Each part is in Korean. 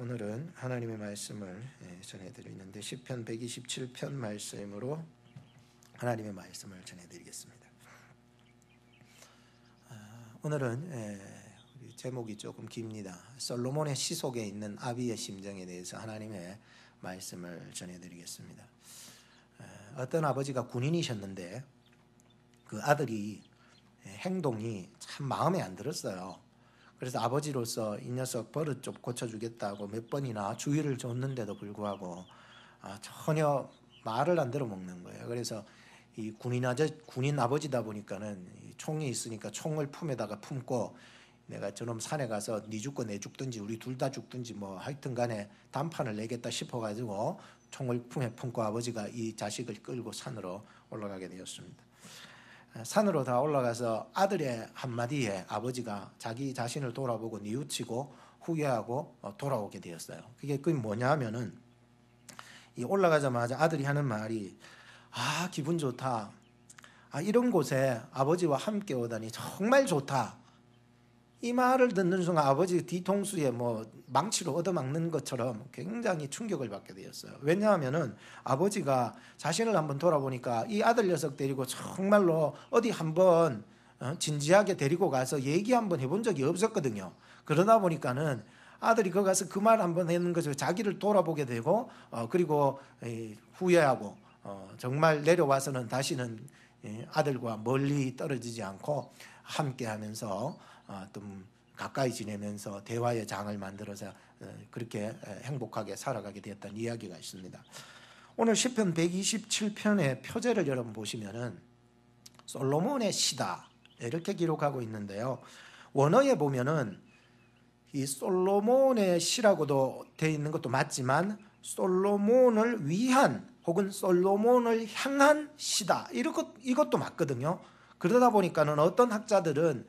오늘은 하나님의 말씀을 예, 전해드리는데 1 0편 127편 말씀으로 하나님의 말씀을 전해드리겠습니다. 아, 오늘은 예, 제목이 조금 깁니다. 솔로몬의 시속에 있는 아비의 심정에 대해서 하나님의 말씀을 전해드리겠습니다. 아, 어떤 아버지가 군인이셨는데 그 아들이 예, 행동이 참 마음에 안 들었어요. 그래서 아버지로서 이 녀석 버릇 좀 고쳐주겠다고 몇 번이나 주의를 줬는데도 불구하고 아, 전혀 말을 안 들어먹는 거예요. 그래서 이 군인 아저 군인 아버지다 보니까는 총이 있으니까 총을 품에다가 품고 내가 저놈 산에 가서 네 죽고 내 죽든지 우리 둘 다 죽든지 뭐 하여튼간에 단판을 내겠다 싶어가지고 총을 품에 품고 아버지가 이 자식을 끌고 산으로 올라가게 되었습니다. 산으로 다 올라가서 아들의 한마디에 아버지가 자기 자신을 돌아보고 뉘우치고 후회하고 어, 돌아오게 되었어요. 그게 그 뭐냐면은 이 올라가자마자 아들이 하는 말이 아 기분 좋다. 아 이런 곳에 아버지와 함께 오다니 정말 좋다. 이 말을 듣는 순간 아버지 뒤통수에 뭐 망치로 얻어맞는 것처럼 굉장히 충격을 받게 되었어요. 왜냐하면은 아버지가 자신을 한번 돌아보니까 이 아들 녀석 데리고 정말로 어디 한번 어, 진지하게 데리고 가서 얘기 한번 해본 적이 없었거든요. 그러다 보니까는 아들이 거 가서 그 말 한번 했는 것을 자기를 돌아보게 되고 어 그리고 후회하고 어 정말 내려와서는 다시는 예, 아들과 멀리 떨어지지 않고 함께 하면서 어, 좀 가까이 지내면서 대화의 장을 만들어서 어, 그렇게 어, 행복하게 살아가게 되었다는 이야기가 있습니다. 오늘 시편 127편의 표제를 여러분 보시면은 솔로몬의 시다 이렇게 기록하고 있는데요. 원어에 보면은 이 솔로몬의 시라고도 되어 있는 것도 맞지만 솔로몬을 위한 혹은 솔로몬을 향한 시다 이것 이것도 맞거든요. 그러다 보니까는 어떤 학자들은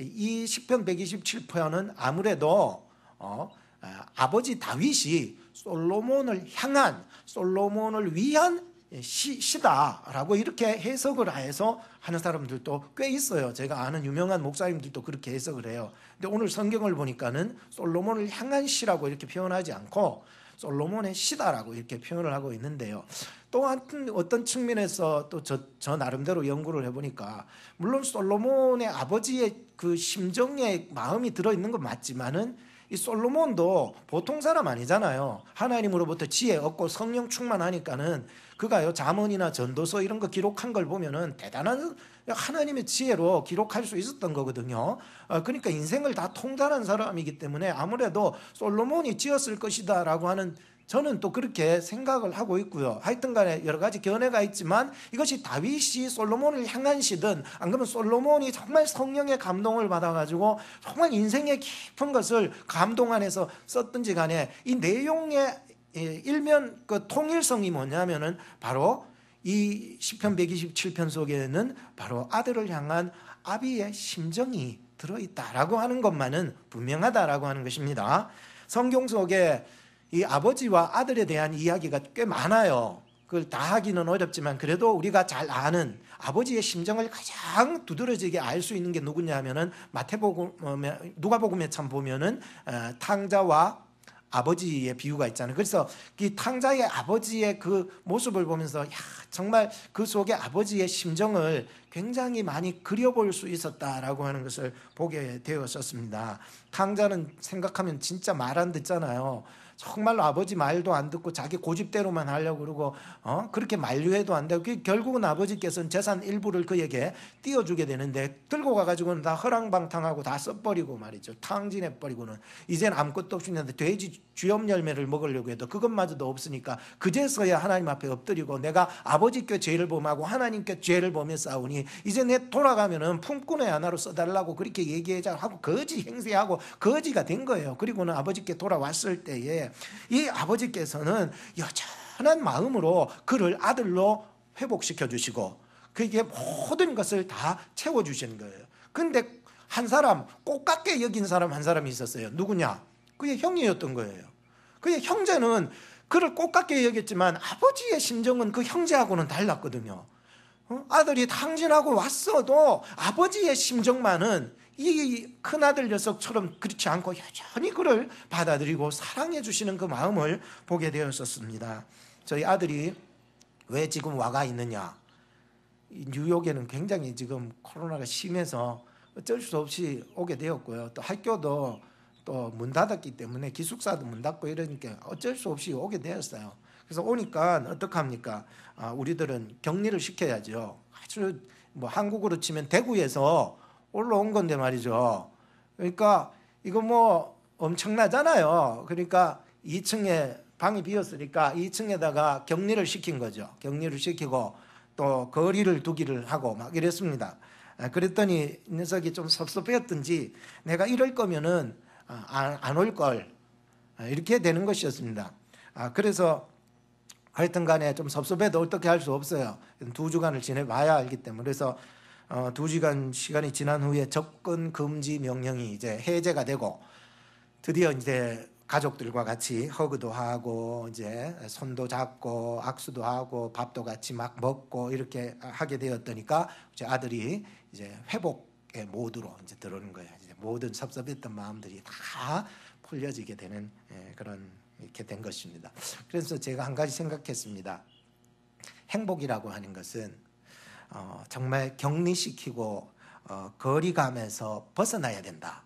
이 시편 127편은 아무래도 어, 아, 아버지 다윗이 솔로몬을 향한 솔로몬을 위한 시, 시다라고 이렇게 해석을 해서 하는 사람들도 꽤 있어요. 제가 아는 유명한 목사님들도 그렇게 해석을 해요. 근데 오늘 성경을 보니까는 솔로몬을 향한 시라고 이렇게 표현하지 않고 솔로몬의 시다라고 이렇게 표현을 하고 있는데요. 또한 어떤 측면에서 또저 저 나름대로 연구를 해보니까 물론 솔로몬의 아버지의 그 심정의 마음이 들어있는 건 맞지만은 이 솔로몬도 보통 사람 아니잖아요. 하나님으로부터 지혜 얻고 성령 충만하니까는 그가요 자문이나 전도서 이런 거 기록한 걸 보면은 대단한 하나님의 지혜로 기록할 수 있었던 거거든요. 아, 그러니까 인생을 다 통달한 사람이기 때문에 아무래도 솔로몬이 지었을 것이다라고 하는 저는 또 그렇게 생각을 하고 있고요. 하여튼 간에 여러 가지 견해가 있지만 이것이 다윗이 솔로몬을 향한 시든 안 그러면 솔로몬이 정말 성령의 감동을 받아가지고 정말 인생의 깊은 것을 감동 안에서 썼든지 간에 이 내용의 예, 일면 그 통일성이 뭐냐면은 바로 이 시편 127편 속에는 바로 아들을 향한 아비의 심정이 들어있다라고 하는 것만은 분명하다라고 하는 것입니다. 성경 속에 이 아버지와 아들에 대한 이야기가 꽤 많아요. 그걸 다 하기는 어렵지만 그래도 우리가 잘 아는 아버지의 심정을 가장 두드러지게 알 수 있는 게 누구냐 하면은 마태복음 누가복음에 참 보면은 어, 탕자와 아버지의 비유가 있잖아요. 그래서 이 탕자의 아버지의 그 모습을 보면서 야 정말 그 속에 아버지의 심정을 굉장히 많이 그려볼 수 있었다라고 하는 것을 보게 되었었습니다. 탕자는 생각하면 진짜 말 안 듣잖아요. 정말로 아버지 말도 안 듣고 자기 고집대로만 하려고 그러고 어? 그렇게 만류해도 안 되고 결국은 아버지께서는 재산 일부를 그에게 띄워주게 되는데 들고 가가지고는 다 허랑방탕하고 다 써버리고 말이죠. 탕진해버리고는 이젠 아무것도 없으는데 돼지 쥐염 열매를 먹으려고 해도 그것마저도 없으니까 그제서야 하나님 앞에 엎드리고 내가 아버지께 죄를 범하고 하나님께 죄를 범해 싸우니 이제 내 돌아가면은 품꾼의 하나로 써달라고 그렇게 얘기해자 하고 거지 행세하고 거지가 된 거예요. 그리고는 아버지께 돌아왔을 때에 이 아버지께서는 여전한 마음으로 그를 아들로 회복시켜 주시고 그에게 모든 것을 다 채워 주시는 거예요. 근데 한 사람 꽃같게 여긴 사람 한 사람이 있었어요. 누구냐? 그의 형이었던 거예요. 그의 형제는 그를 꽃같게 여겼지만 아버지의 심정은 그 형제하고는 달랐거든요. 어? 아들이 당진하고 왔어도 아버지의 심정만은 이 큰아들 녀석처럼 그렇지 않고 여전히 그를 받아들이고 사랑해 주시는 그 마음을 보게 되었었습니다. 저희 아들이 왜 지금 와가 있느냐? 뉴욕에는 굉장히 지금 코로나가 심해서 어쩔 수 없이 오게 되었고요. 또 학교도 또 문 닫았기 때문에 기숙사도 문 닫고 이러니까 어쩔 수 없이 오게 되었어요. 그래서 오니까 어떡합니까? 아, 우리들은 격리를 시켜야죠. 아주 뭐 한국으로 치면 대구에서 올라온 건데 말이죠. 그러니까 이거 뭐 엄청나잖아요. 그러니까 2층에 방이 비었으니까 2층에다가 격리를 시킨 거죠. 격리를 시키고 또 거리를 두기를 하고 막 이랬습니다. 아, 그랬더니 녀석이 좀 섭섭했던지 내가 이럴 거면은 아, 안올 걸. 아, 이렇게 되는 것이었습니다. 그래서 하여튼 간에 좀 섭섭해도 어떻게 할 수 없어요. 두 주간을 지내봐야 알기 때문에. 그래서 어, 두 시간 시간이 지난 후에 접근 금지 명령이 이제 해제가 되고 드디어 이제 가족들과 같이 허그도 하고 이제 손도 잡고 악수도 하고 밥도 같이 막 먹고 이렇게 하게 되었더니까 이제 아들이 이제 회복의 모드로 이제 들어오는 거예요. 이제 모든 섭섭했던 마음들이 다 풀려지게 되는 예, 그런 이렇게 된 것입니다. 그래서 제가 한 가지 생각했습니다. 행복이라고 하는 것은 어, 정말 격리시키고 어, 거리감에서 벗어나야 된다.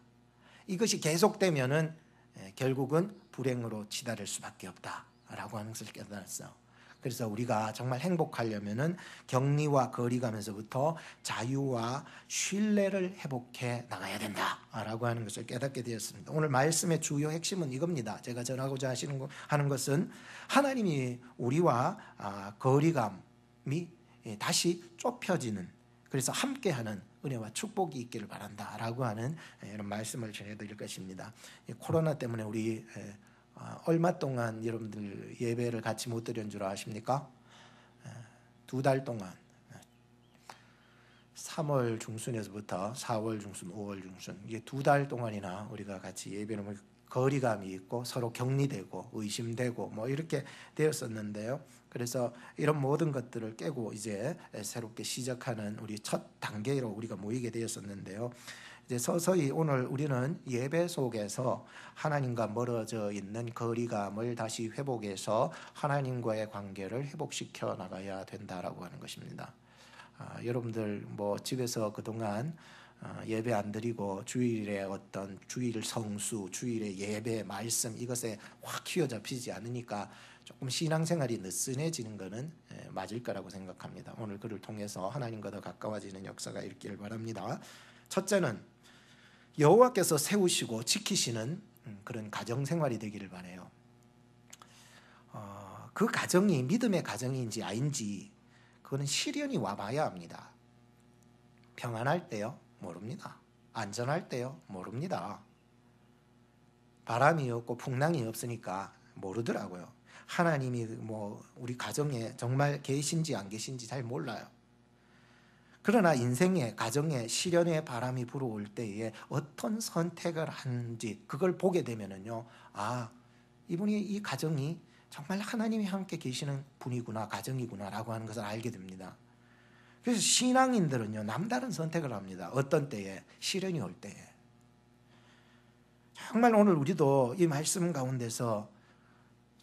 이것이 계속되면은 예, 결국은 불행으로 치달을 수밖에 없다라고 하는 것을 깨달았어. 그래서 우리가 정말 행복하려면은 격리와 거리감에서부터 자유와 신뢰를 회복해 나가야 된다라고 하는 것을 깨닫게 되었습니다. 오늘 말씀의 주요 핵심은 이겁니다. 제가 전하고자 하시는 하는 것은 하나님이 우리와 아, 거리감이 예, 다시 좁혀지는 그래서 함께하는 은혜와 축복이 있기를 바란다라고 하는 예, 이런 말씀을 전해드릴 것입니다. 코로나 때문에 우리 예, 아, 얼마 동안 여러분들 예배를 같이 못 드린 줄 아십니까? 두 달 동안 3월 중순에서부터 4월 중순, 5월 중순 이게 두 달 동안이나 우리가 같이 예배를 거리감이 있고 서로 격리되고 의심되고 뭐 이렇게 되었었는데요. 그래서 이런 모든 것들을 깨고 이제 새롭게 시작하는 우리 첫 단계로 우리가 모이게 되었었는데요. 이제 서서히 오늘 우리는 예배 속에서 하나님과 멀어져 있는 거리감을 다시 회복해서 하나님과의 관계를 회복시켜 나가야 된다라고 하는 것입니다. 아, 여러분들 뭐 집에서 그동안 어, 예배 안 드리고 주일의 어떤 주일 성수, 주일의 예배 말씀 이것에 확 휘어잡히지 않으니까 조금 신앙생활이 느슨해지는 것은 예, 맞을 거라고 생각합니다. 오늘 글을 통해서 하나님과 더 가까워지는 역사가 있기를 바랍니다. 첫째는 여호와께서 세우시고 지키시는 음, 그런 가정 생활이 되기를 바래요. 어, 그 가정이 믿음의 가정인지 아닌지 그거는 시련이 와봐야 합니다. 평안할 때요 모릅니다. 안전할 때요 모릅니다. 바람이 없고 풍랑이 없으니까 모르더라고요. 하나님이 뭐 우리 가정에 정말 계신지 안 계신지 잘 몰라요. 그러나 인생에 가정에 시련의 바람이 불어올 때에 어떤 선택을 하는지 그걸 보게 되면은요. 아, 이분이 이 가정이 정말 하나님이 함께 계시는 분이구나, 가정이구나라고 하는 것을 알게 됩니다. 그래서 신앙인들은요, 남다른 선택을 합니다. 어떤 때에, 시련이 올 때에. 정말 오늘 우리도 이 말씀 가운데서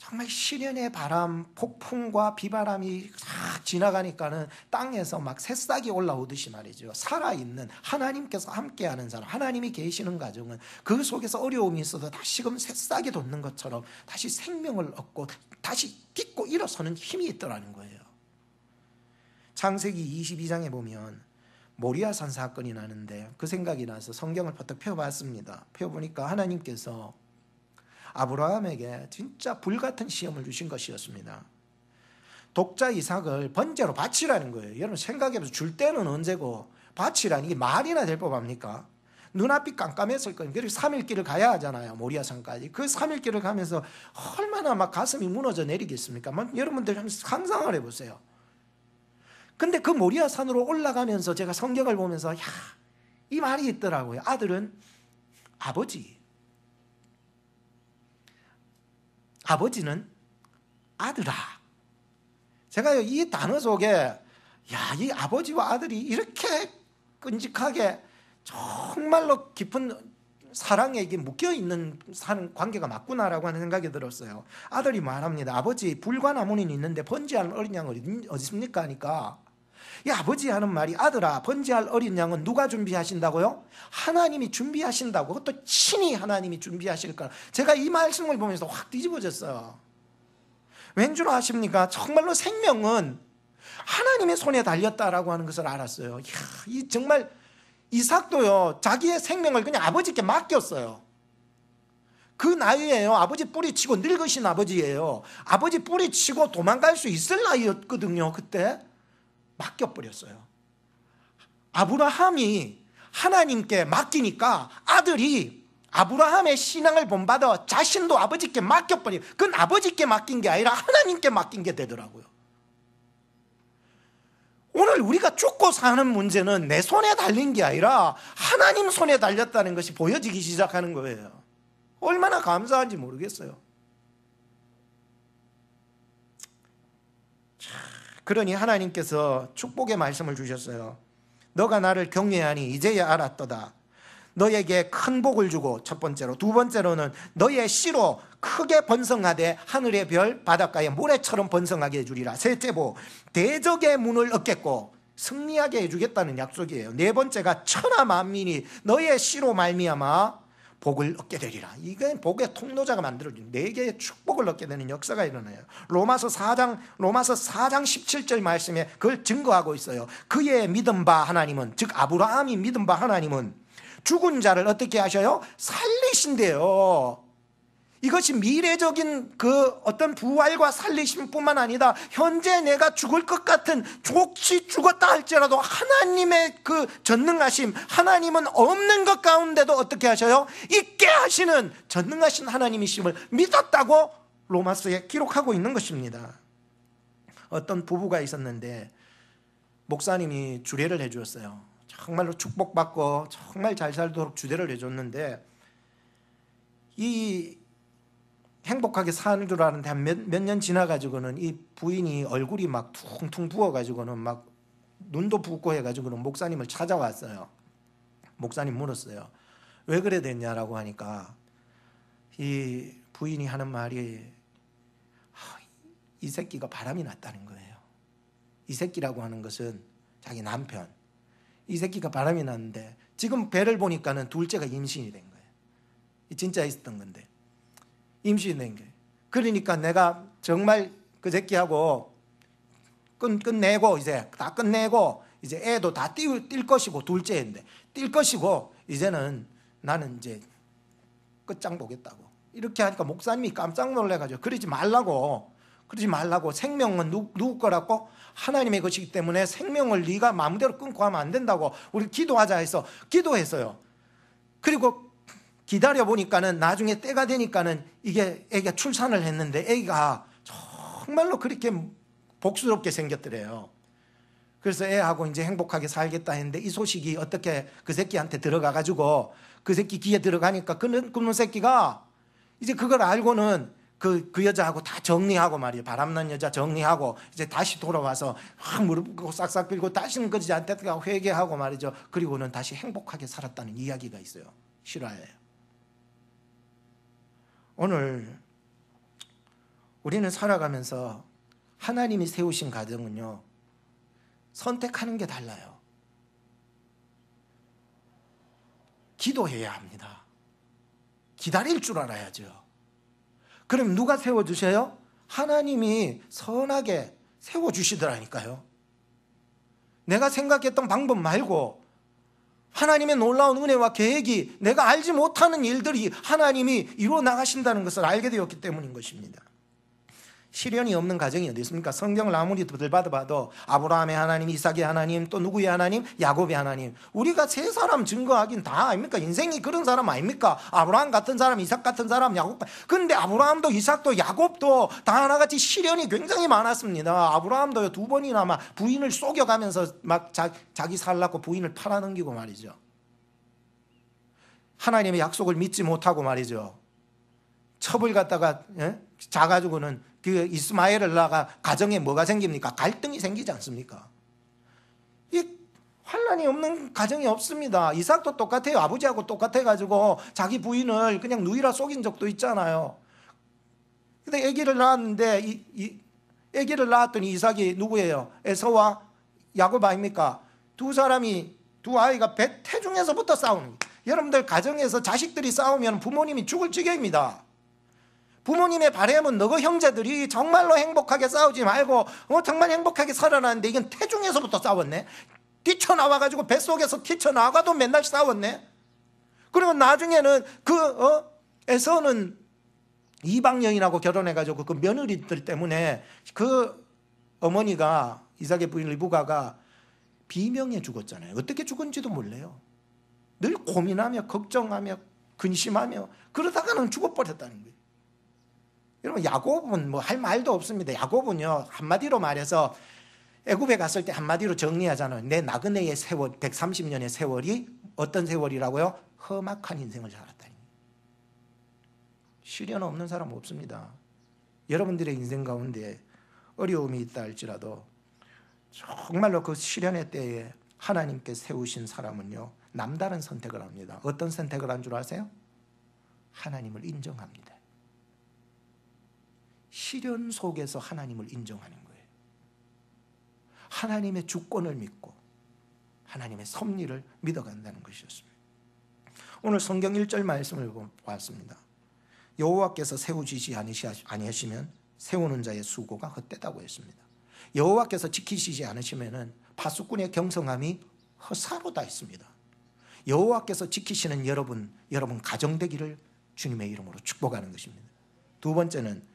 정말 시련의 바람, 폭풍과 비바람이 싹 지나가니까는 땅에서 막 새싹이 올라오듯이 말이죠. 살아있는 하나님께서 함께하는 사람, 하나님이 계시는 가정은 그 속에서 어려움이 있어도 다시금 새싹이 돋는 것처럼 다시 생명을 얻고 다시 딛고 일어서는 힘이 있더라는 거예요. 창세기 22장에 보면 모리아산 사건이 나는데 그 생각이 나서 성경을 바짝 펴봤습니다. 펴보니까 하나님께서 아브라함에게 진짜 불같은 시험을 주신 것이었습니다. 독자 이삭을 번제로 바치라는 거예요. 여러분 생각해보세요. 줄 때는 언제고 바치라는 게 말이나 될 법합니까? 눈앞이 깜깜했을 거예요. 그리고 3일 길을 가야 하잖아요. 모리아산까지. 그 3일 길을 가면서 얼마나 막 가슴이 무너져 내리겠습니까? 뭐 여러분들 상상을 해보세요. 근데 그 모리아산으로 올라가면서 제가 성경을 보면서 야, 이 말이 있더라고요. 아들은 아버지, 아버지는 아들아. 제가 이 단어 속에 야, 이 아버지와 아들이 이렇게 끈직하게 정말로 깊은 사랑에 이게 묶여 있는 관계가 맞구나라고 하는 생각이 들었어요. 아들이 말합니다. 아버지 불과 나무는 있는데 번지 않은 어린 양을 어디 있습니까? 하니까 이 아버지 하는 말이 아들아 번제할 어린 양은 누가 준비하신다고요? 하나님이 준비하신다고 그것도 친히 하나님이 준비하실 거라 제가 이 말씀을 보면서 확 뒤집어졌어요 왠줄 아십니까? 정말로 생명은 하나님의 손에 달렸다라고 하는 것을 알았어요 이야, 이 정말 이삭도요 자기의 생명을 그냥 아버지께 맡겼어요 그 나이에요. 아버지 뿌리치고 늙으신 아버지예요. 아버지 뿌리치고 도망갈 수 있을 나이였거든요. 그때. 맡겨버렸어요. 아브라함이 하나님께 맡기니까 아들이 아브라함의 신앙을 본받아 자신도 아버지께 맡겨버린 그건 아버지께 맡긴 게 아니라 하나님께 맡긴 게 되더라고요. 오늘 우리가 죽고 사는 문제는 내 손에 달린 게 아니라 하나님 손에 달렸다는 것이 보여지기 시작하는 거예요. 얼마나 감사한지 모르겠어요. 참 그러니 하나님께서 축복의 말씀을 주셨어요. 너가 나를 경외하니 이제야 알았도다. 너에게 큰 복을 주고 첫 번째로 두 번째로는 너의 씨로 크게 번성하되 하늘의 별 바닷가의 모래처럼 번성하게 해주리라. 셋째 보 대적의 문을 얻겠고 승리하게 해주겠다는 약속이에요. 네 번째가 천하 만민이 너의 씨로 말미암아 복을 얻게 되리라. 이게 복의 통로자가 만들어준 네 개의 축복을 얻게 되는 역사가 일어나요. 로마서 4장 로마서 4장 17절 말씀에 그걸 증거하고 있어요. 그의 믿음 바 하나님은 즉 아브라함이 믿음 바 하나님은 죽은 자를 어떻게 하셔요? 살리신대요. 이것이 미래적인 그 어떤 부활과 살리심뿐만 아니라 현재 내가 죽을 것 같은 족시 죽었다 할지라도 하나님의 그 전능하심 하나님은 없는 것 가운데도 어떻게 하셔요? 있게 하시는 전능하신 하나님이심을 믿었다고 로마스에 기록하고 있는 것입니다. 어떤 부부가 있었는데 목사님이 주례를 해주었어요. 정말로 축복받고 정말 잘 살도록 주례를 해줬는데 이 행복하게 사는 줄 아는데 한몇년 지나가지고는 이 부인이 얼굴이 막 퉁퉁 부어가지고는 막 눈도 붓고 해가지고는 목사님을 찾아왔어요. 목사님 물었어요. 왜 그래 됐냐라고 하니까 이 부인이 하는 말이 이 새끼가 바람이 났다는 거예요. 이 새끼라고 하는 것은 자기 남편. 이 새끼가 바람이 났는데 지금 배를 보니까는 둘째가 임신이 된 거예요. 진짜 있었던 건데 임신된 게. 그러니까 내가 정말 그새끼하고 끝, 끝내고 이제 다 끝내고 이제 애도 다 뛸, 뛸 것이고 둘째인데 뛸 것이고 이제는 나는 이제 끝장 보겠다고 이렇게 하니까 목사님이 깜짝 놀래가지고 그러지 말라고 그러지 말라고 생명은 누, 누구 거라고 하나님의 것이기 때문에 생명을 네가 마음대로 끊고 하면 안 된다고 우리 기도하자 해서 기도했어요 그리고 기다려 보니까는 나중에 때가 되니까는 이게 애가 출산을 했는데 애가 정말로 그렇게 복스럽게 생겼더래요. 그래서 애하고 이제 행복하게 살겠다 했는데 이 소식이 어떻게 그 새끼한테 들어가 가지고 그 새끼 귀에 들어가니까 그는 그놈 새끼가 이제 그걸 알고는 그, 그 여자하고 다 정리하고 말이에요. 바람난 여자 정리하고 이제 다시 돌아와서 확 무릎 꿇고 싹싹 빌고 다시는 그 여자한테 회개하고 말이죠. 그리고는 다시 행복하게 살았다는 이야기가 있어요. 실화예요. 오늘 우리는 살아가면서 하나님이 세우신 가정은요, 선택하는 게 달라요. 기도해야 합니다. 기다릴 줄 알아야죠. 그럼 누가 세워주세요? 하나님이 선하게 세워주시더라니까요. 내가 생각했던 방법 말고 하나님의 놀라운 은혜와 계획이 내가 알지 못하는 일들이 하나님이 이루어 나가신다는 것을 알게 되었기 때문인 것입니다. 시련이 없는 가정이 어디 있습니까? 성경을 아무리 들받아봐도 아브라함의 하나님, 이삭의 하나님, 또 누구의 하나님, 야곱의 하나님. 우리가 세 사람 증거하긴 다 아닙니까? 인생이 그런 사람 아닙니까? 아브라함 같은 사람, 이삭 같은 사람, 야곱. 근데 아브라함도 이삭도 야곱도 다 하나같이 시련이 굉장히 많았습니다. 아브라함도 두 번이나 막 부인을 속여가면서 막 자, 자기 살라고 부인을 팔아넘기고 말이죠. 하나님의 약속을 믿지 못하고 말이죠. 첩을 갖다가 예? 자가지고는 그 이스마엘 을라가 가정에 뭐가 생깁니까? 갈등이 생기지 않습니까? 이 환란이 없는 가정이 없습니다. 이삭도 똑같아요. 아버지하고 똑같아가지고 자기 부인을 그냥 누이라 속인 적도 있잖아요. 근데 아기를 낳았는데 이, 이 아기를 낳았더니 이삭이 누구예요? 에서와 야곱 아닙니까? 두 사람이 두 아이가 배 태중에서부터 싸우는 거예요. 여러분들 가정에서 자식들이 싸우면 부모님이 죽을 지경입니다. 부모님의 바램은 너희 형제들이 정말로 행복하게 싸우지 말고 어, 정말 행복하게 살아나는데 이건 태중에서부터 싸웠네. 뛰쳐나와가지고 뱃속에서 뛰쳐나가도 맨날 싸웠네. 그리고 나중에는 그 어? 에서는 이방여인하고 결혼해가지고 그 며느리들 때문에 그 어머니가 이삭의 부인 리브가가 비명에 죽었잖아요. 어떻게 죽은지도 몰라요. 늘 고민하며 걱정하며 근심하며 그러다가는 죽어버렸다는 거예요. 여러분 야곱은 뭐 할 말도 없습니다. 야곱은요 한마디로 말해서 애굽에 갔을 때 한마디로 정리하잖아요. 내 나그네의 세월 130년의 세월이 어떤 세월이라고요? 험악한 인생을 살았다니. 시련 없는 사람 없습니다. 여러분들의 인생 가운데 어려움이 있다 할지라도 정말로 그 시련의 때에 하나님께 세우신 사람은요 남다른 선택을 합니다. 어떤 선택을 한 줄 아세요? 하나님을 인정합니다. 시련 속에서 하나님을 인정하는 거예요. 하나님의 주권을 믿고 하나님의 섭리를 믿어간다는 것이었습니다. 오늘 성경 1절 말씀을 보았습니다. 여호와께서 세우시지 아니하시면 세우는 자의 수고가 헛되다고 했습니다. 여호와께서 지키시지 않으시면 파수꾼의 경성함이 허사로다 했습니다. 여호와께서 지키시는 여러분, 여러분 가정되기를 주님의 이름으로 축복하는 것입니다. 두 번째는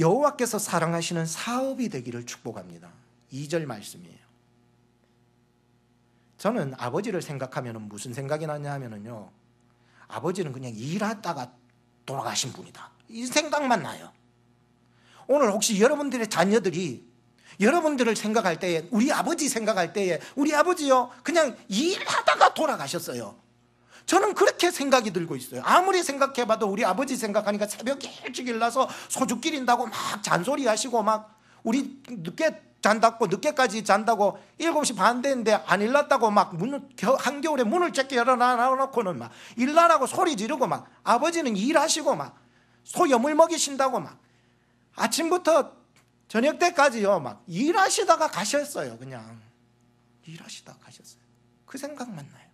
여호와께서 사랑하시는 사업이 되기를 축복합니다. 2절 말씀이에요. 저는 아버지를 생각하면 무슨 생각이 나냐 하면요. 아버지는 그냥 일하다가 돌아가신 분이다. 이 생각만 나요. 오늘 혹시 여러분들의 자녀들이 여러분들을 생각할 때에 우리 아버지 생각할 때에 우리 아버지요 그냥 일하다가 돌아가셨어요. 저는 그렇게 생각이 들고 있어요. 아무리 생각해봐도 우리 아버지 생각하니까 새벽에 일찍 일나서 소주 끼린다고 막 잔소리 하시고 막 우리 늦게 잔다고 늦게까지 잔다고 7시 반 됐는데 안 일났다고 막 문, 한겨울에 문을 째게 열어놔놓고는 막 일나라고 소리 지르고 막 아버지는 일하시고 막 소염을 먹이신다고 막 아침부터 저녁 때까지요 막 일하시다가 가셨어요 그냥 일하시다가 가셨어요 그 생각만 나요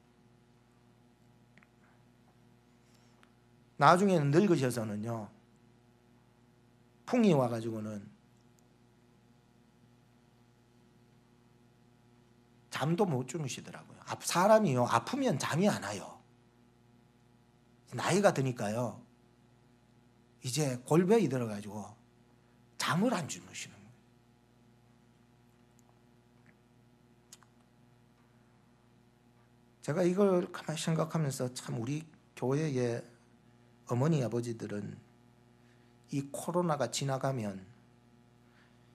나중에는 늙으셔서는요. 풍이 와가지고는 잠도 못 주무시더라고요. 아, 사람이요. 아프면 잠이 안 와요. 나이가 드니까요. 이제 골병이 들어가지고 잠을 안 주무시는 거예요. 제가 이걸 가만히 생각하면서 참 우리 교회에 어머니 아버지들은 이 코로나가 지나가면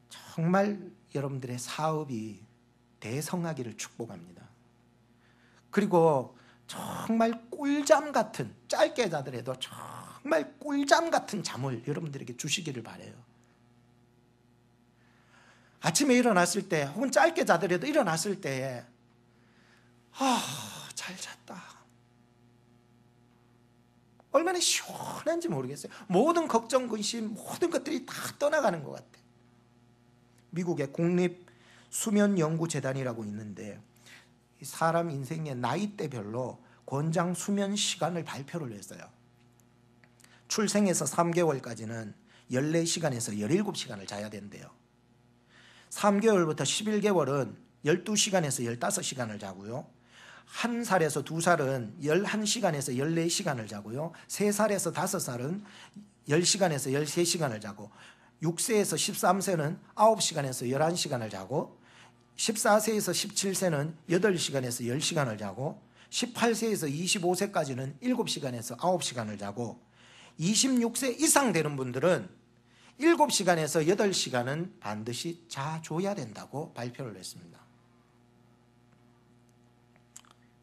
정말 여러분들의 사업이 대성하기를 축복합니다. 그리고 정말 꿀잠 같은 짧게 자더라도 정말 꿀잠 같은 잠을 여러분들에게 주시기를 바래요. 아침에 일어났을 때 혹은 짧게 자더라도 일어났을 때에 아, 잘 잤다. 얼마나 시원한지 모르겠어요. 모든 걱정, 근심, 모든 것들이 다 떠나가는 것 같아요. 미국의 국립 수면 연구 재단이라고 있는데 사람 인생의 나이대별로 권장 수면 시간을 발표를 했어요. 출생에서 3개월까지는 14시간에서 17시간을 자야 된대요. 3개월부터 11개월은 12시간에서 15시간을 자고요. 한 살에서 두 살은 11시간에서 14시간을 자고요. 세 살에서 다섯 살은 10시간에서 13시간을 자고 6세에서 13세는 9시간에서 11시간을 자고 14세에서 17세는 8시간에서 10시간을 자고 18세에서 25세까지는 7시간에서 9시간을 자고 26세 이상 되는 분들은 7시간에서 8시간은 반드시 자줘야 된다고 발표를 했습니다.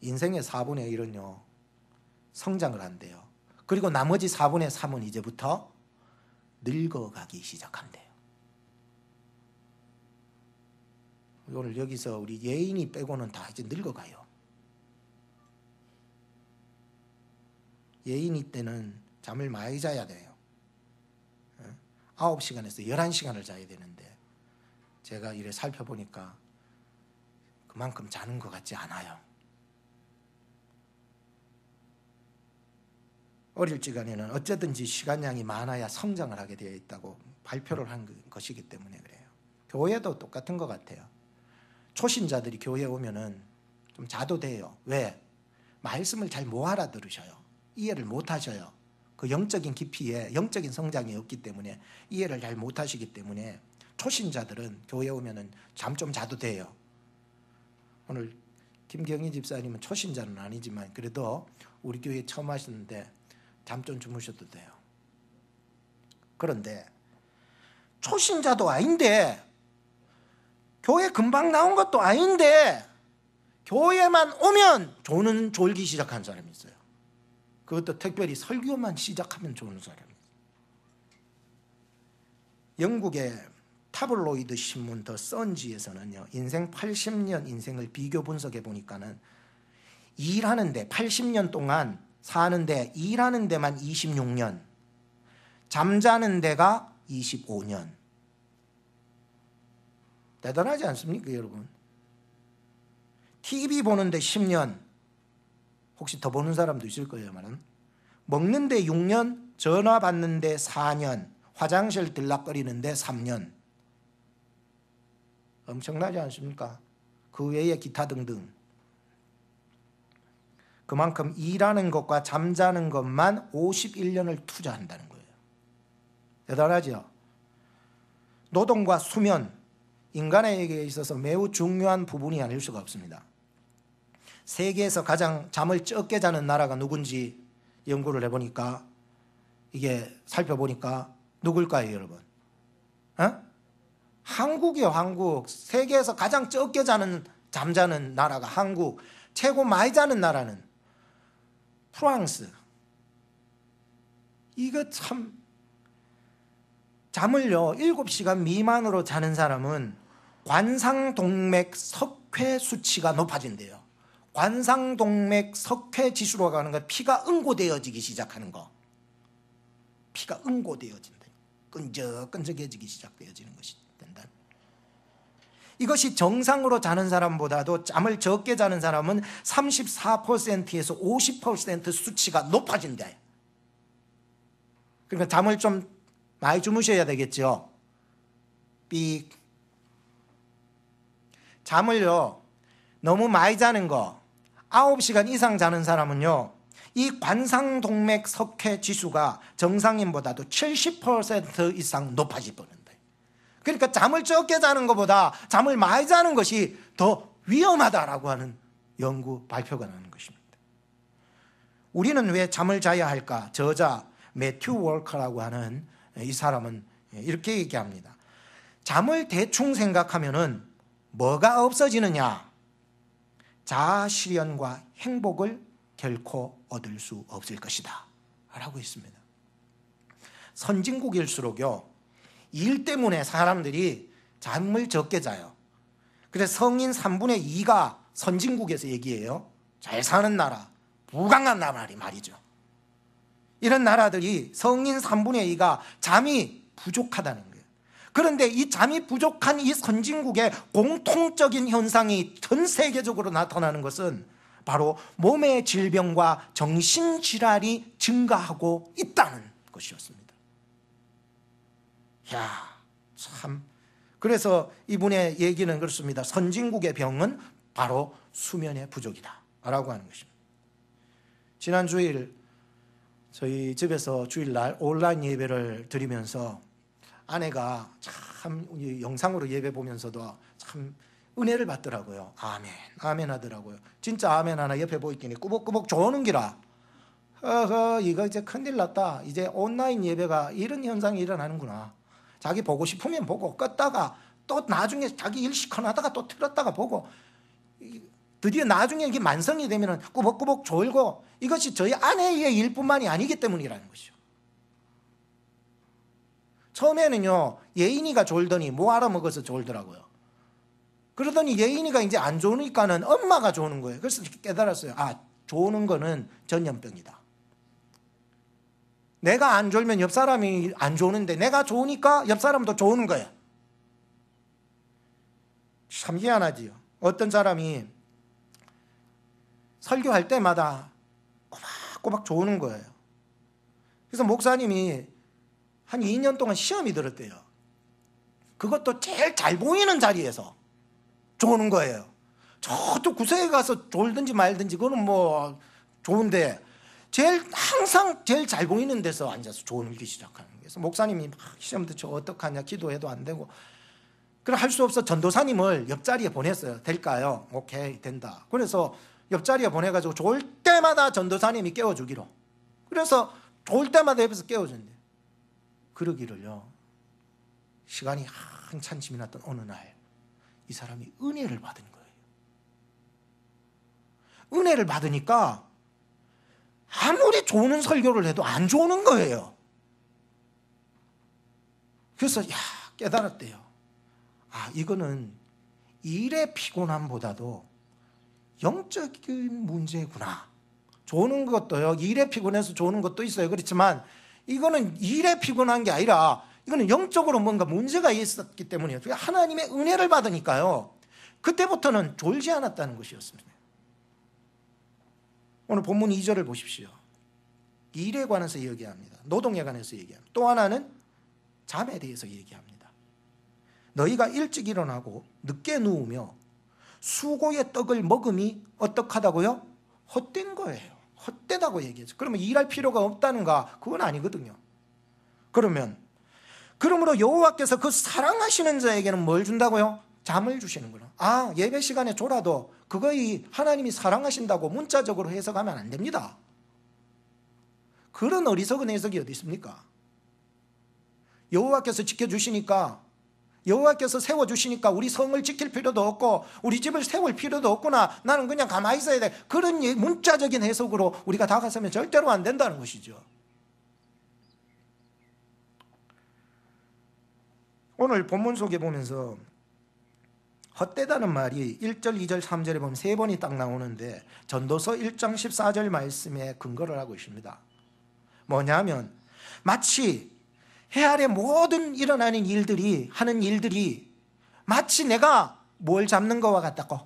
인생의 4분의 1은요, 성장을 한대요. 그리고 나머지 4분의 3은 이제부터 늙어가기 시작한대요. 오늘 여기서 우리 예인이 빼고는 다 이제 늙어가요. 예인이 때는 잠을 많이 자야 돼요. 9시간에서 예? 11시간을 자야 되는데 제가 이래 살펴보니까 그만큼 자는 것 같지 않아요. 어릴 적에는 어쨌든지 시간량이 많아야 성장을 하게 되어 있다고 발표를 한 그, 것이기 때문에 그래요. 교회도 똑같은 것 같아요. 초신자들이 교회에 오면은 좀 자도돼요. 왜? 말씀을 잘 못 알아들으셔요. 이해를 못 하셔요. 그 영적인 깊이에 영적인 성장이 없기 때문에 이해를 잘 못 하시기 때문에 초신자들은 교회 오면은 잠 좀 자도 돼요. 오늘 김경희 집사님은 초신자는 아니지만 그래도 우리 교회에 처음 하시는데 잠좀 주무셔도 돼요. 그런데 초신자도 아닌데 교회 금방 나온 것도 아닌데 교회만 오면 조는 졸기 시작한 사람이 있어요. 그것도 특별히 설교만 시작하면 조는 사람 영국의 타블로이드 신문 더 선지에서는요. 인생 80년 인생을 비교 분석해 보니까는 일하는데 80년 동안 사는데 일하는 데만 26년 잠자는 데가 25년 대단하지 않습니까 여러분 TV 보는데 10년 혹시 더 보는 사람도 있을 거예요 먹는데 6년 전화 받는데 4년 화장실 들락거리는데 3년 엄청나지 않습니까 그 외에 기타 등등 그만큼 일하는 것과 잠자는 것만 51년을 투자한다는 거예요. 대단하죠? 노동과 수면, 인간에게 있어서 매우 중요한 부분이 아닐 수가 없습니다. 세계에서 가장 잠을 적게 자는 나라가 누군지 연구를 해보니까 이게 살펴보니까 누굴까요, 여러분? 어? 한국이요, 한국. 세계에서 가장 적게 자는 잠자는 나라가 한국. 최고 많이 자는 나라는 프랑스. 이거 참 잠을요 7시간 미만으로 자는 사람은 관상동맥 석회 수치가 높아진대요. 관상동맥 석회 지수로 가는 건 피가 응고되어지기 시작하는 거. 피가 응고되어진다. 끈적끈적해지기 시작되어지는 것이죠. 이것이 정상으로 자는 사람보다도 잠을 적게 자는 사람은 34%에서 50% 수치가 높아진다. 그러니까 잠을 좀 많이 주무셔야 되겠죠. 삑. 잠을요, 너무 많이 자는 거, 9시간 이상 자는 사람은요, 이 관상동맥 석회 지수가 정상인보다도 70% 이상 높아지는 그러니까 잠을 적게 자는 것보다 잠을 많이 자는 것이 더 위험하다라고 하는 연구 발표가 나는 것입니다. 우리는 왜 잠을 자야 할까? 저자 매튜 월커라고 하는 이 사람은 이렇게 얘기합니다. 잠을 대충 생각하면은 뭐가 없어지느냐? 자아 실현과 행복을 결코 얻을 수 없을 것이다. 라고 했습니다. 선진국일수록요, 일 때문에 사람들이 잠을 적게 자요. 그래서 성인 3분의 2가 선진국에서 얘기해요. 잘 사는 나라, 부강한 나라이 말이죠. 이런 나라들이 성인 3분의 2가 잠이 부족하다는 거예요. 그런데 이 잠이 부족한 이 선진국의 공통적인 현상이 전 세계적으로 나타나는 것은 바로 몸의 질병과 정신질환이 증가하고 있다는 것이었습니다. 야, 참. 그래서 이분의 얘기는 그렇습니다. 선진국의 병은 바로 수면의 부족이다. 라고 하는 것입니다. 지난 주일 저희 집에서 주일날 온라인 예배를 드리면서 아내가 참 영상으로 예배 보면서도 참 은혜를 받더라고요. 아멘, 아멘 하더라고요. 진짜 아멘 하나 옆에 보이기니 꾸벅꾸벅 조는 기라. 허허 이거 이제 큰일 났다. 이제 온라인 예배가 이런 현상이 일어나는구나. 자기 보고 싶으면 보고 껐다가 또 나중에 자기 일 시켜나다가 또 틀었다가 보고 드디어 나중에 이게 만성이 되면 꾸벅꾸벅 졸고 이것이 저희 아내의 일뿐만이 아니기 때문이라는 것이죠. 처음에는요 예인이가 졸더니 뭐 알아먹어서 졸더라고요. 그러더니 예인이가 이제 안 좋으니까는 엄마가 좋은 거예요. 그래서 깨달았어요. 아, 좋은 거는 전염병이다. 내가 안 졸면 옆 사람이 안 좋는데 내가 좋으니까 옆 사람도 좋은 거야. 참 희한하지요. 어떤 사람이 설교할 때마다 꼬박꼬박 좋은 거예요. 그래서 목사님이 한 2년 동안 시험이 들었대요. 그것도 제일 잘 보이는 자리에서 좋은 거예요. 저쪽 구석에 가서 졸든지 말든지 그거는 뭐 좋은데 제일 항상 제일 잘 보이는 데서 앉아서 좋은 일기 시작하는 거예요. 목사님이 막 시험도 저 어떡하냐 기도해도 안 되고 그래 할 수 없어 전도사님을 옆자리에 보냈어요. 될까요? 오케이 된다. 그래서 옆자리에 보내가지고 좋을 때마다 전도사님이 깨워주기로. 그래서 좋을 때마다 옆에서 깨워준대. 그러기를요. 시간이 한참 지났던 어느 날이 사람이 은혜를 받은 거예요. 은혜를 받으니까 아무리 좋은 설교를 해도 안 좋은 거예요. 그래서 야 깨달았대요. 아 이거는 일의 피곤함보다도 영적인 문제구나. 조는 것도요. 일에 피곤해서 조는 것도 있어요. 그렇지만 이거는 일에 피곤한 게 아니라 이거는 영적으로 뭔가 문제가 있었기 때문이에요. 그러니까 하나님의 은혜를 받으니까요. 그때부터는 졸지 않았다는 것이었습니다. 오늘 본문 2절을 보십시오. 일에 관해서 얘기합니다. 노동에 관해서 얘기합니다. 또 하나는 잠에 대해서 얘기합니다. 너희가 일찍 일어나고 늦게 누우며 수고의 떡을 먹음이 어떡하다고요? 헛된 거예요. 헛되다고 얘기했죠. 그러면 일할 필요가 없다는가? 그건 아니거든요. 그러면 그러므로 여호와께서 그 사랑하시는 자에게는 뭘 준다고요? 잠을 주시는구나. 아, 예배 시간에 졸아도 그거이 하나님이 사랑하신다고 문자적으로 해석하면 안 됩니다. 그런 어리석은 해석이 어디 있습니까? 여호와께서 지켜주시니까 여호와께서 세워주시니까 우리 성을 지킬 필요도 없고 우리 집을 세울 필요도 없구나 나는 그냥 가만히 있어야 돼 그런 문자적인 해석으로 우리가 다가서면 절대로 안 된다는 것이죠 오늘 본문 속에 보면서 헛되다는 말이 1절, 2절, 3절에 보면 세 번이 딱 나오는데 전도서 1장 14절 말씀에 근거를 하고 있습니다. 뭐냐면 마치 해 아래 모든 일어나는 일들이 하는 일들이 마치 내가 뭘 잡는 거와 같다고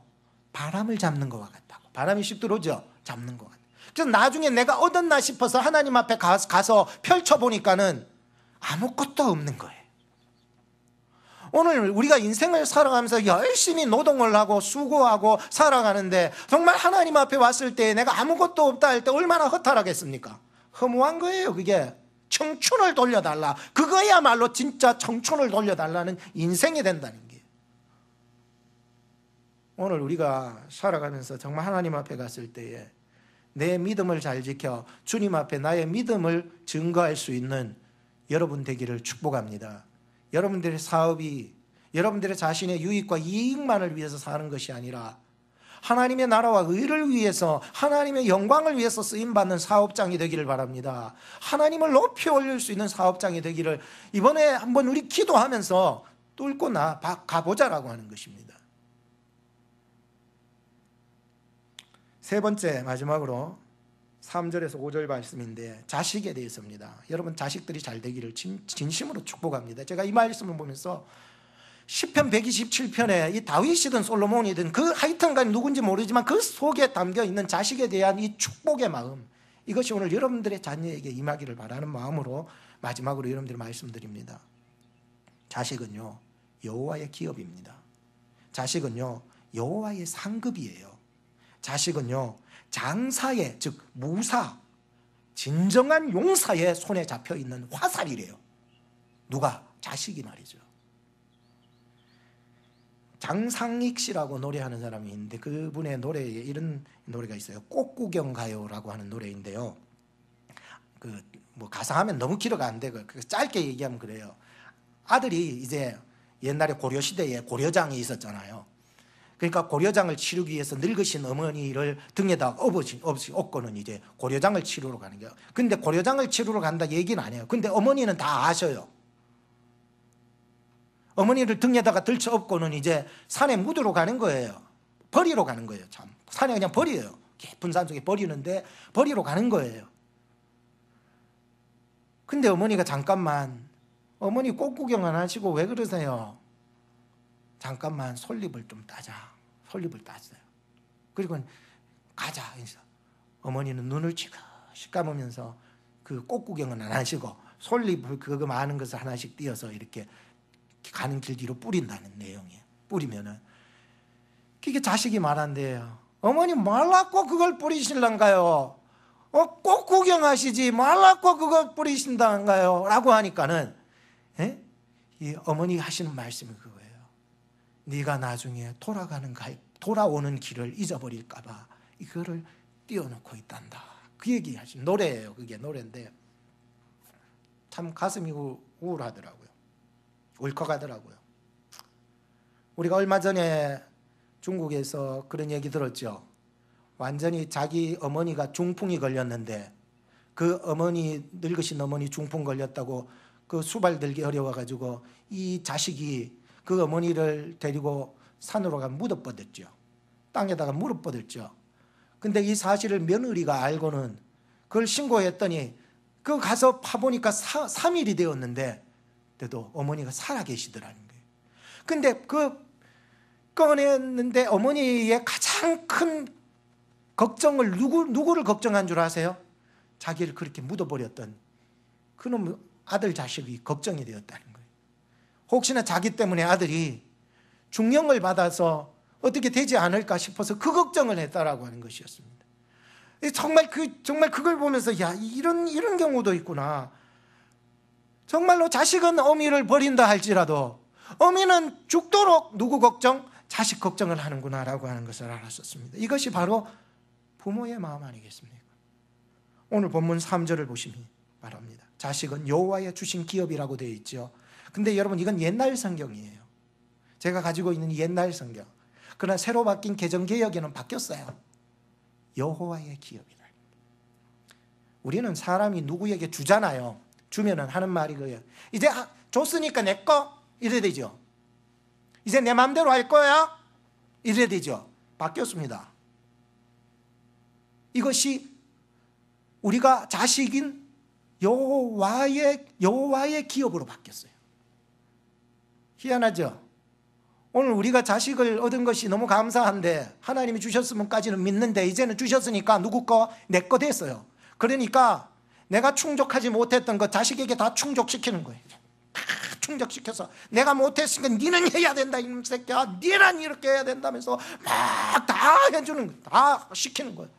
바람을 잡는 거와 같다고 바람이 씩 들어오죠 잡는 거 같다. 그래서 나중에 내가 얻었나 싶어서 하나님 앞에 가서 펼쳐 보니까는 아무것도 없는 거예요. 오늘 우리가 인생을 살아가면서 열심히 노동을 하고 수고하고 살아가는데 정말 하나님 앞에 왔을 때 내가 아무것도 없다 할 때 얼마나 허탈하겠습니까? 허무한 거예요, 그게. 청춘을 돌려달라. 그거야말로 진짜 청춘을 돌려달라는 인생이 된다는 게. 오늘 우리가 살아가면서 정말 하나님 앞에 갔을 때에 내 믿음을 잘 지켜 주님 앞에 나의 믿음을 증거할 수 있는 여러분 되기를 축복합니다. 여러분들의 사업이 여러분들의 자신의 유익과 이익만을 위해서 사는 것이 아니라 하나님의 나라와 의를 위해서 하나님의 영광을 위해서 쓰임 받는 사업장이 되기를 바랍니다. 하나님을 높이 올릴 수 있는 사업장이 되기를 이번에 한번 우리 기도하면서 뚫고 나 가보자라고 하는 것입니다. 세 번째 마지막으로 3절에서 5절 말씀인데 자식에 대해서입니다. 여러분 자식들이 잘 되기를 진, 심으로 축복합니다. 제가 이 말씀을 보면서 10편 127편에 이 다윗이든 솔로몬이든 그 하여튼간 누군지 모르지만 그 속에 담겨있는 자식에 대한 이 축복의 마음 이것이 오늘 여러분들의 자녀에게 임하기를 바라는 마음으로 마지막으로 여러분들 말씀드립니다. 자식은요 여호와의 기업입니다. 자식은요 여호와의 상급이에요. 자식은요, 장사의, 즉, 무사, 진정한 용사의 손에 잡혀 있는 화살이래요. 누가? 자식이 말이죠. 장상익 씨라고 노래하는 사람이 있는데 그분의 노래에 이런 노래가 있어요. 꽃구경 가요라고 하는 노래인데요. 그 뭐 가사하면 너무 길어가 안 되고 그 짧게 얘기하면 그래요. 아들이 이제 옛날에 고려 시대에 고려장이 있었잖아요. 그러니까 고려장을 치르기 위해서 늙으신 어머니를 등에다 업으신, 업으신 업고는 이제 고려장을 치르러 가는 거예요. 근데 고려장을 치르러 간다 얘기는 아니에요 근데 어머니는 다 아셔요. 어머니를 등에다가 들쳐 업고는 이제 산에 묻으러 가는 거예요. 버리러 가는 거예요. 참 산에 그냥 버려요. 깊은 산 속에 버리는데 버리러 가는 거예요. 근데 어머니가 잠깐만 어머니 꽃 구경 안 하시고 왜 그러세요? 잠깐만 솔잎을 좀 따자. 솔잎을 땄어요. 그리고 가자. 그래서 어머니는 눈을 지그시 감으면서 그꽃 구경은 안 하시고 솔잎을 그거 많은 것을 하나씩 띄어서 이렇게 가는 길 뒤로 뿌린다는 내용이에요. 뿌리면은 그게 자식이 말한대요. 어머니 말랐고 그걸 뿌리실란가요? 어, 꼭 구경하시지 말랐고 그걸 뿌리신다는가요? 라고 하니까는 예? 이 어머니 하시는 말씀이 그거예요. 네가 나중에 돌아가는 가, 돌아오는 길을 잊어버릴까봐 이거를 띄워놓고 있단다. 그 얘기 하시 노래예요. 그게 노래인데 참 가슴이 우울하더라고요. 울컥하더라고요. 우리가 얼마 전에 중국에서 그런 얘기 들었죠. 완전히 자기 어머니가 중풍이 걸렸는데 그 어머니 늙으신 어머니 중풍 걸렸다고 그 수발 들기 어려워가지고 이 자식이 그 어머니를 데리고 산으로 가 무릎 뻗었죠. 땅에다가 무릎 뻗었죠. 근데 이 사실을 며느리가 알고는 그걸 신고했더니 그 가서 파보니까 사, 3일이 되었는데 때도 어머니가 살아 계시더라는 거예요. 근데 그 꺼냈는데 어머니의 가장 큰 걱정을 누구, 누구를 걱정한 줄 아세요? 자기를 그렇게 묻어버렸던 그놈 아들 자식이 걱정이 되었다는 혹시나 자기 때문에 아들이 중령을 받아서 어떻게 되지 않을까 싶어서 그 걱정을 했다라고 하는 것이었습니다. 정말 그 정말 그걸 보면서 야 이런 이런 경우도 있구나. 정말로 자식은 어미를 버린다 할지라도 어미는 죽도록 누구 걱정? 자식 걱정을 하는구나라고 하는 것을 알았었습니다. 이것이 바로 부모의 마음 아니겠습니까? 오늘 본문 3절을 보시기 바랍니다. 자식은 여호와의 주신 기업이라고 되어 있지 근데 여러분 이건 옛날 성경이에요. 제가 가지고 있는 옛날 성경. 그러나 새로 바뀐 개정 개혁에는 바뀌었어요. 여호와의 기업이라. 우리는 사람이 누구에게 주잖아요. 주면은 하는 말이 그요 이제 아, 줬으니까 내거 이래 되죠. 이제 내 마음대로 할 거야 이래 되죠. 바뀌었습니다. 이것이 우리가 자식인 여호와의 여호와의 기업으로 바뀌었어요. 희한하죠? 오늘 우리가 자식을 얻은 것이 너무 감사한데 하나님이 주셨으면까지는 믿는데 이제는 주셨으니까 누구 거? 내 거 됐어요. 그러니까 내가 충족하지 못했던 거 자식에게 다 충족시키는 거예요. 충족시켜서 내가 못했으니까 니는 해야 된다 이 새끼야. 니란 이렇게 해야 된다면서 막 다 해주는 거다 시키는 거예요.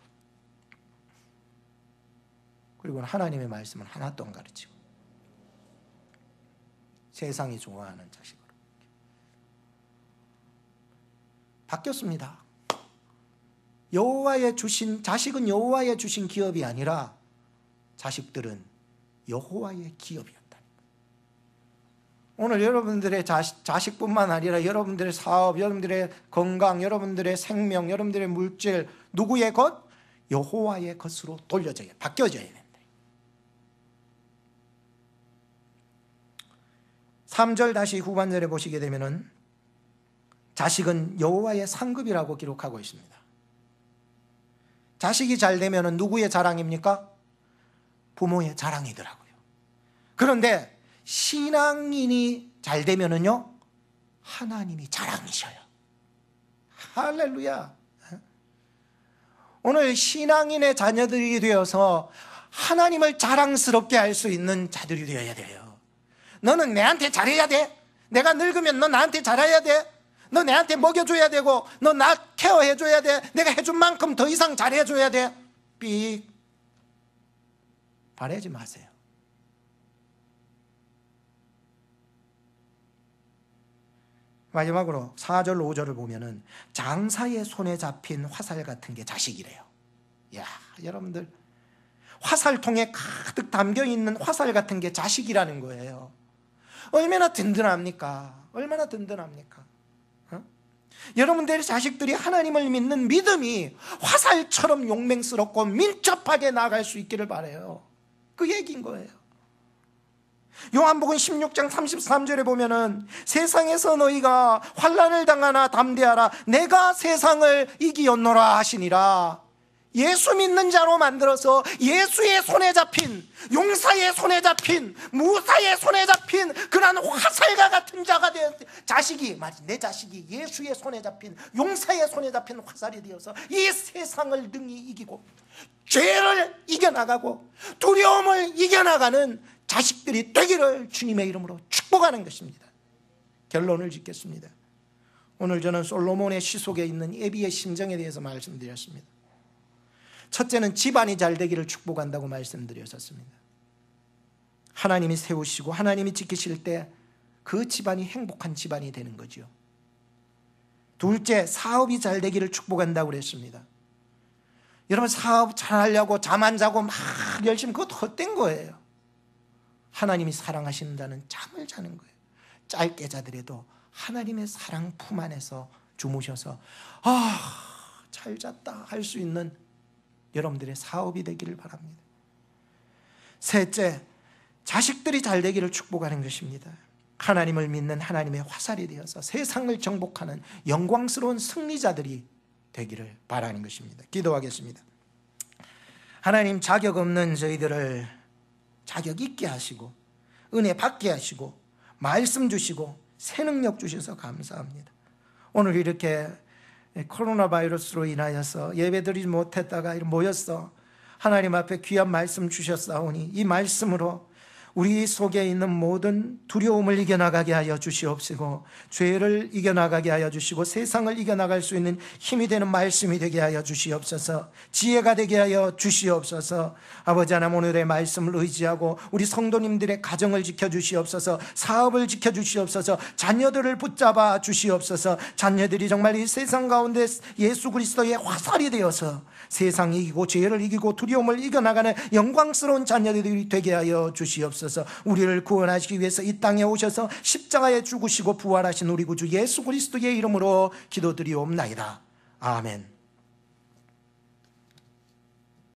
그리고 하나님의 말씀은 하나도 안 가르치고 세상이 좋아하는 자식. 바뀌었습니다. 여호와의 주신 자식은 여호와의 주신 기업이 아니라 자식들은 여호와의 기업이었다. 오늘 여러분들의 자식, 자식뿐만 아니라 여러분들의 사업, 여러분들의 건강, 여러분들의 생명, 여러분들의 물질 누구의 것? 여호와의 것으로 돌려져야 바뀌어져야 된다. 3절 다시 후반절에 보시게 되면은 자식은 여호와의 상급이라고 기록하고 있습니다. 자식이 잘 되면 누구의 자랑입니까? 부모의 자랑이더라고요. 그런데 신앙인이 잘 되면은요, 하나님이 자랑이셔요. 할렐루야. 오늘 신앙인의 자녀들이 되어서 하나님을 자랑스럽게 할 수 있는 자들이 되어야 돼요. 너는 내한테 잘해야 돼. 내가 늙으면 너 나한테 잘해야 돼. 너 내한테 먹여줘야 되고 너 나 케어해줘야 돼. 내가 해준 만큼 더 이상 잘해줘야 돼. 삑. 바래지 마세요. 마지막으로 4절, 5절을 보면은 장사의 손에 잡힌 화살 같은 게 자식이래요. 야, 여러분들. 화살통에 가득 담겨 있는 화살 같은 게 자식이라는 거예요. 얼마나 든든합니까? 얼마나 든든합니까? 여러분들의 자식들이 하나님을 믿는 믿음이 화살처럼 용맹스럽고 민첩하게 나아갈 수 있기를 바래요. 그 얘기인 거예요. 요한복음 16장 33절에 보면은 세상에서 너희가 환란을 당하나 담대하라 내가 세상을 이기었노라 하시니라. 예수 믿는 자로 만들어서 예수의 손에 잡힌 용사의 손에 잡힌 무사의 손에 잡힌 그런 화살과 같은 자가 되었 자식이 맞지 내 자식이 예수의 손에 잡힌 용사의 손에 잡힌 화살이 되어서 이 세상을 능히 이기고 죄를 이겨나가고 두려움을 이겨나가는 자식들이 되기를 주님의 이름으로 축복하는 것입니다. 결론을 짓겠습니다. 오늘 저는 솔로몬의 시속에 있는 예비의 심정에 대해서 말씀드렸습니다. 첫째는 집안이 잘 되기를 축복한다고 말씀드렸었습니다. 하나님이 세우시고 하나님이 지키실 때 그 집안이 행복한 집안이 되는 거죠. 둘째, 사업이 잘 되기를 축복한다고 그랬습니다. 여러분 사업 잘 하려고 잠 안 자고 막 열심히 그것 헛된 거예요. 하나님이 사랑하신다는 잠을 자는 거예요. 짧게 자더라도 하나님의 사랑 품 안에서 주무셔서 아, 잘 잤다 할 수 있는 여러분들의 사업이 되기를 바랍니다. 셋째, 자식들이 잘 되기를 축복하는 것입니다. 하나님을 믿는 하나님의 화살이 되어서 세상을 정복하는 영광스러운 승리자들이 되기를 바라는 것입니다. 기도하겠습니다. 하나님 자격 없는 저희들을 자격 있게 하시고 은혜 받게 하시고 말씀 주시고 새 능력 주셔서 감사합니다. 오늘 이렇게 예, 코로나 바이러스로 인하여서 예배드리지 못했다가 모였어 하나님 앞에 귀한 말씀 주셨사오니 이 말씀으로 우리 속에 있는 모든 두려움을 이겨나가게 하여 주시옵시고, 죄를 이겨나가게 하여 주시고, 세상을 이겨나갈 수 있는 힘이 되는 말씀이 되게 하여 주시옵소서, 지혜가 되게 하여 주시옵소서, 아버지 하나님 오늘의 말씀을 의지하고, 우리 성도님들의 가정을 지켜주시옵소서, 사업을 지켜주시옵소서, 자녀들을 붙잡아 주시옵소서, 자녀들이 정말 이 세상 가운데 예수 그리스도의 화살이 되어서, 세상 이기고 죄를 이기고 두려움을 이겨나가는 영광스러운 자녀들이 되게 하여 주시옵소서. 우리를 구원하시기 위해서 이 땅에 오셔서 십자가에 죽으시고 부활하신 우리 구주 예수 그리스도의 이름으로 기도드리옵나이다. 아멘.